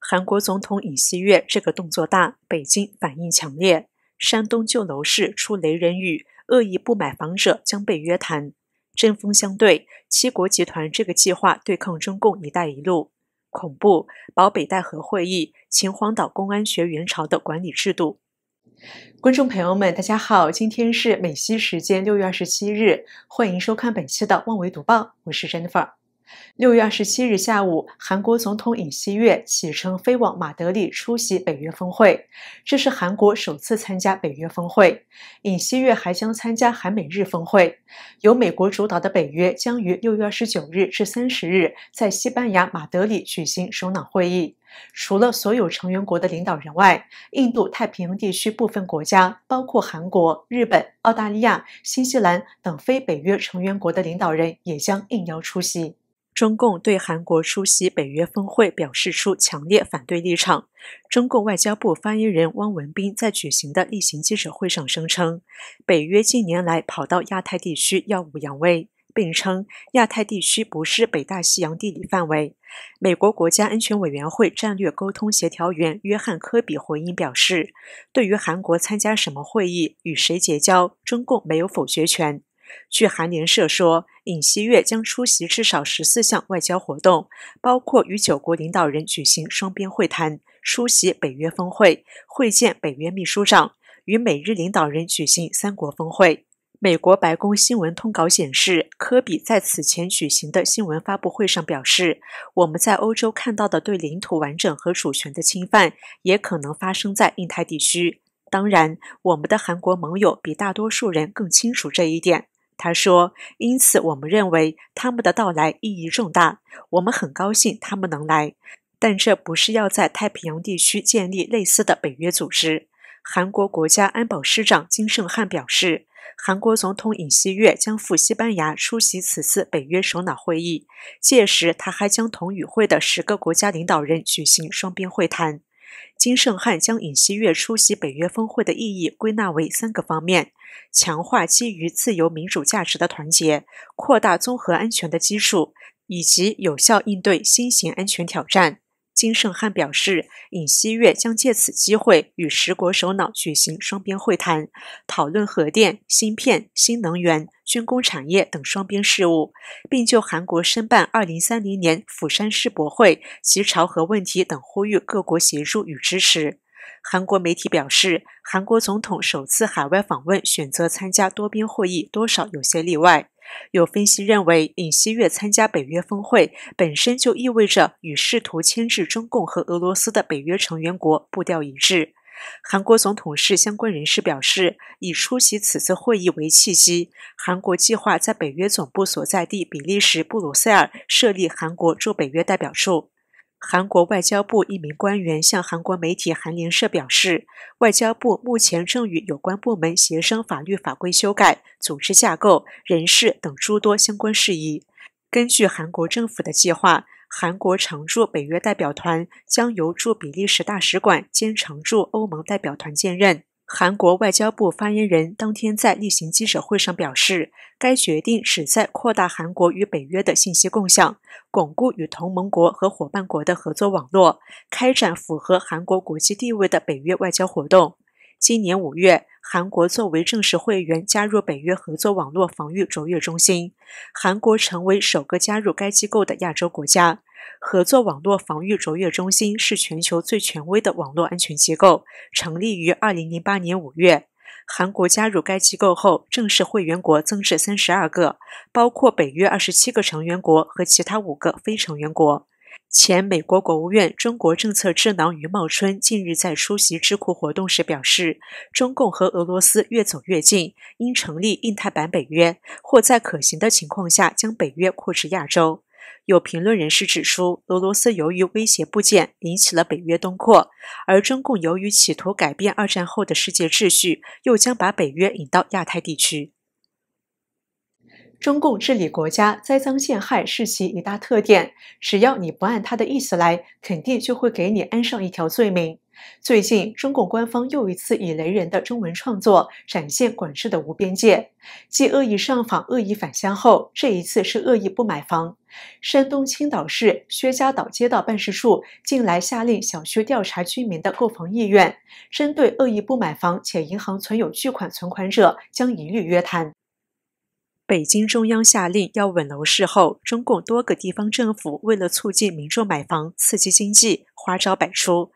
韩国总统尹锡悦这个动作大，北京反应强烈。山东旧楼市出雷人语，恶意不买房者将被约谈。针锋相对，七国集团这个计划对抗中共“一带一路”，恐怖保北戴河会议，秦皇岛公安学元朝的管理制度。观众朋友们，大家好！今天是美西时间六月二十七日，欢迎收看本期的《万维读报》，我是 Jennifer。六月二十七日下午，韩国总统尹锡悦启程飞往马德里出席北约峰会，这是韩国首次参加北约峰会。尹锡悦还将参加韩美日峰会。由美国主导的北约将于六月二十九日至三十日在西班牙马德里举行首脑会议。除了所有成员国的领导人外，印度、太平洋地区部分国家，包括韩国、日本、澳大利亚、新西兰等非北约成员国的领导人也将应邀出席。中共对韩国出席北约峰会表示出强烈反对立场。中共外交部发言人汪文斌在举行的例行记者会上声称，北约近年来跑到亚太地区耀武扬威，并称亚太地区不是北大西洋地理范围。美国国家安全委员会战略沟通协调员约翰·科比回应表示，对于韩国参加什么会议、与谁结交，中共没有否决权。据韩联社说，尹锡悦将出席至少十四项外交活动，包括与九国领导人举行双边会谈、出席北约峰会、会见北约秘书长、与美日领导人举行三国峰会。美国白宫新闻通稿显示，科比在此前举行的新闻发布会上表示：“我们在欧洲看到的对领土完整和主权的侵犯，也可能发生在印太地区。当然，我们的韩国盟友比大多数人更清楚这一点。”他说：“因此，我们认为他们的到来意义重大。我们很高兴他们能来，但这不是要在太平洋地区建立类似的北约组织。”韩国国家安保师长金圣汉表示，韩国总统尹锡悦将赴西班牙出席此次北约首脑会议，届时他还将同与会的十个国家领导人举行双边会谈。金圣汉将尹锡悦出席北约峰会的意义归纳为三个方面：强化基于自由民主价值的团结，扩大综合安全的基数，以及有效应对新型安全挑战。金胜汉表示，尹锡悦将借此机会与十国首脑举行双边会谈，讨论核电、芯片、新能源、军工产业等双边事务，并就韩国申办2030年釜山世博会及朝核问题等呼吁各国协助与支持。韩国媒体表示，韩国总统首次海外访问选择参加多边会议，多少有些例外。有分析认为，尹锡悦参加北约峰会本身就意味着与试图牵制中共和俄罗斯的北约成员国步调一致。韩国总统室相关人士表示，以出席此次会议为契机，韩国计划在北约总部所在地比利时布鲁塞尔设立韩国驻北约代表处。韩国外交部一名官员向韩国媒体韩联社表示，外交部目前正与有关部门协商法律法规修改、组织架构、人事等诸多相关事宜。根据韩国政府的计划，韩国常驻北约代表团将由驻比利时大使馆兼常驻欧盟代表团兼任。韩国外交部发言人当天在例行记者会上表示，该决定旨在扩大韩国与北约的信息共享，巩固与同盟国和伙伴国的合作网络，开展符合韩国国际地位的北约外交活动。今年五月，韩国作为正式会员加入北约合作网络防御卓越中心，韩国成为首个加入该机构的亚洲国家。合作网络防御卓越中心是全球最权威的网络安全机构，成立于2008年5月。韩国加入该机构后，正式会员国增至32个，包括北约27个成员国和其他5个非成员国。前美国国务院中国政策智囊余茂春近日在出席智库活动时表示，中共和俄罗斯越走越近，应成立印太版北约，或在可行的情况下将北约扩至亚洲。有评论人士指出，俄罗斯由于威胁部件引起了北约东扩；而中共由于企图改变二战后的世界秩序，又将把北约引到亚太地区。中共治理国家栽赃陷害是其一大特点，只要你不按他的意思来，肯定就会给你安上一条罪名。最近，中共官方又一次以雷人的中文创作展现管制的无边界。继恶意上访、恶意返乡后，这一次是恶意不买房。山东青岛市薛家岛街道办事处近来下令小区调查居民的购房意愿，针对恶意不买房且银行存有巨款存款者，将一律约谈。北京中央下令要稳楼市后，中共多个地方政府为了促进民众买房、刺激经济，花招百出。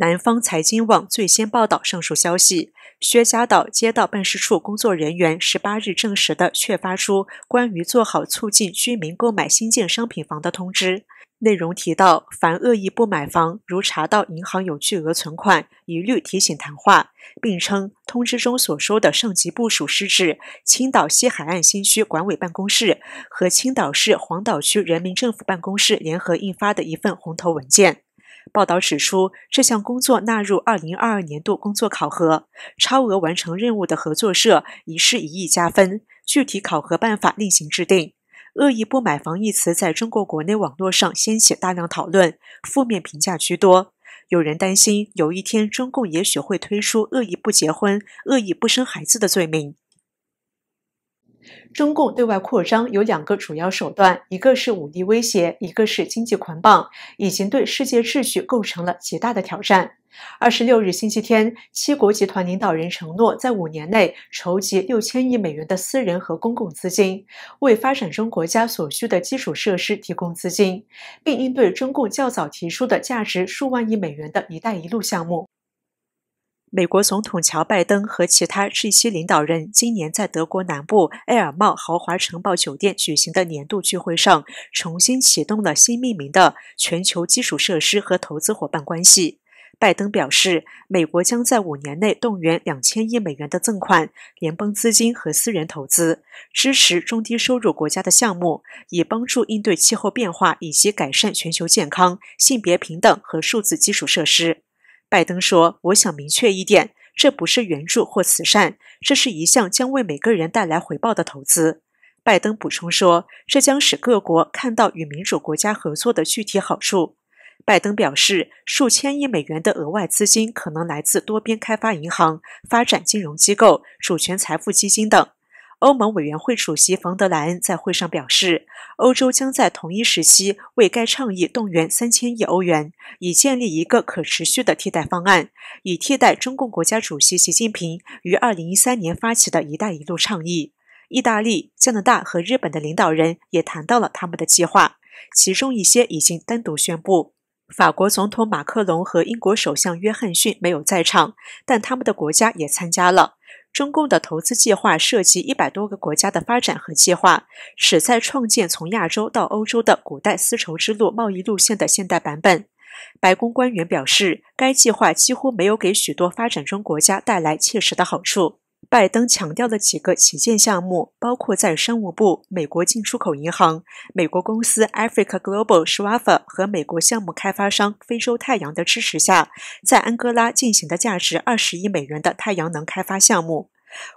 南方财经网最先报道上述消息，薛家岛街道办事处工作人员十八日证实的，却发出关于做好促进居民购买新建商品房的通知，内容提到，凡恶意不买房，如查到银行有巨额存款，一律提醒谈话，并称通知中所说的上级部署是指青岛西海岸新区管委办公室和青岛市黄岛区人民政府办公室联合印发的一份红头文件。报道指出，这项工作纳入二零二二年度工作考核，超额完成任务的合作社一事一议加分，具体考核办法另行制定。恶意不买房一词在中国国内网络上掀起大量讨论，负面评价居多。有人担心，有一天中共也许会推出恶意不结婚、恶意不生孩子的罪名。中共对外扩张有两个主要手段，一个是武力威胁，一个是经济捆绑，已经对世界秩序构成了极大的挑战。二十六日星期天，七国集团领导人承诺在五年内筹集六千亿美元的私人和公共资金，为发展中国家所需的基础设施提供资金，并应对中共较早提出的价值数万亿美元的一带一路项目。美国总统乔·拜登和其他 g 些领导人今年在德国南部埃尔茂豪华城堡酒店举行的年度聚会上，重新启动了新命名的全球基础设施和投资伙伴关系。拜登表示，美国将在五年内动员2000亿美元的赠款、联邦资金和私人投资，支持中低收入国家的项目，以帮助应对气候变化以及改善全球健康、性别平等和数字基础设施。拜登说：“我想明确一点，这不是援助或慈善，这是一项将为每个人带来回报的投资。”拜登补充说：“这将使各国看到与民主国家合作的具体好处。”拜登表示，数千亿美元的额外资金可能来自多边开发银行、发展金融机构、主权财富基金等。欧盟委员会主席冯德莱恩在会上表示，欧洲将在同一时期为该倡议动员三千亿欧元，以建立一个可持续的替代方案，以替代中共国家主席习近平于二零一三年发起的一带一路倡议。意大利、加拿大和日本的领导人也谈到了他们的计划，其中一些已经单独宣布。法国总统马克龙和英国首相约翰逊没有在场，但他们的国家也参加了。中共的投资计划涉及一百多个国家的发展和计划，旨在创建从亚洲到欧洲的古代丝绸之路贸易路线的现代版本。白宫官员表示，该计划几乎没有给许多发展中国家带来切实的好处。拜登强调的几个旗舰项目，包括在商务部、美国进出口银行、美国公司 Africa Global s h w a f a 和美国项目开发商非洲太阳的支持下，在安哥拉进行的价值二十亿美元的太阳能开发项目。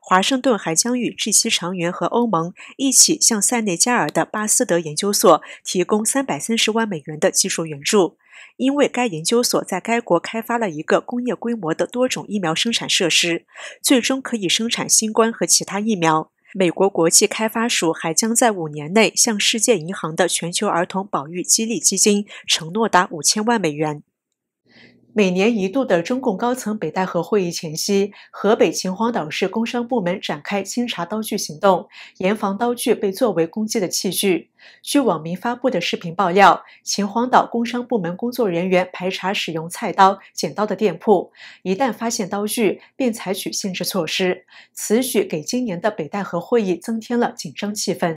华盛顿还将与智利长源和欧盟一起，向塞内加尔的巴斯德研究所提供三百三十万美元的技术援助。因为该研究所在该国开发了一个工业规模的多种疫苗生产设施，最终可以生产新冠和其他疫苗。美国国际开发署还将在五年内向世界银行的全球儿童保育激励基金承诺达五千万美元。每年一度的中共高层北戴河会议前夕，河北秦皇岛市工商部门展开清查刀具行动，严防刀具被作为攻击的器具。据网民发布的视频爆料，秦皇岛工商部门工作人员排查使用菜刀、剪刀的店铺，一旦发现刀具，便采取限制措施。此举给今年的北戴河会议增添了紧张气氛。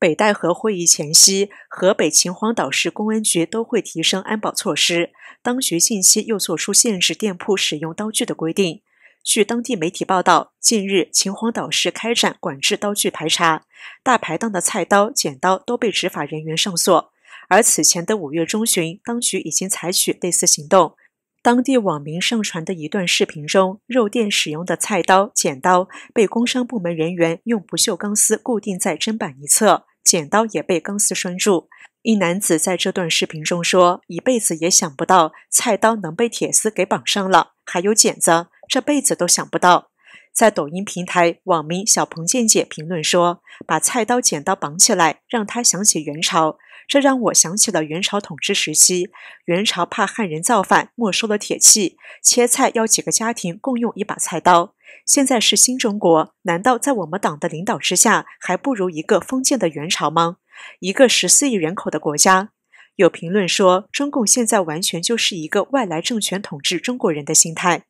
北戴河会议前夕，河北秦皇岛市公安局都会提升安保措施。当局近期又作出限制店铺使用刀具的规定。据当地媒体报道，近日秦皇岛市开展管制刀具排查，大排档的菜刀、剪刀都被执法人员上锁。而此前的五月中旬，当局已经采取类似行动。当地网民上传的一段视频中，肉店使用的菜刀、剪刀被工商部门人员用不锈钢丝固定在砧板一侧。剪刀也被钢丝拴住。一男子在这段视频中说：“一辈子也想不到菜刀能被铁丝给绑上了，还有剪子，这辈子都想不到。”在抖音平台，网民小鹏见解评论说：“把菜刀、剪刀绑起来，让他想起元朝。”这让我想起了元朝统治时期，元朝怕汉人造反，没收了铁器，切菜要几个家庭共用一把菜刀。现在是新中国，难道在我们党的领导之下，还不如一个封建的元朝吗？一个十四亿人口的国家，有评论说，中共现在完全就是一个外来政权统治中国人的心态。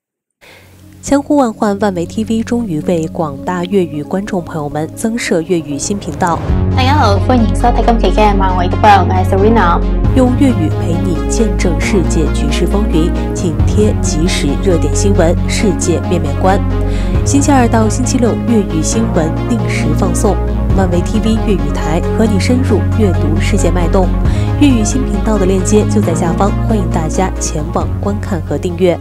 千呼万唤，万维 TV 终于为广大粤语观众朋友们增设粤语新频道。大家好，欢迎收看今期的《马会播报》，我是瑞娜。用粤语陪你见证世界局势风云，紧贴及时热点新闻，世界面面观。星期二到星期六，粤语新闻定时放送。万维 TV 粤语台和你深入阅读世界脉动。粤语新频道的链接就在下方，欢迎大家前往观看和订阅。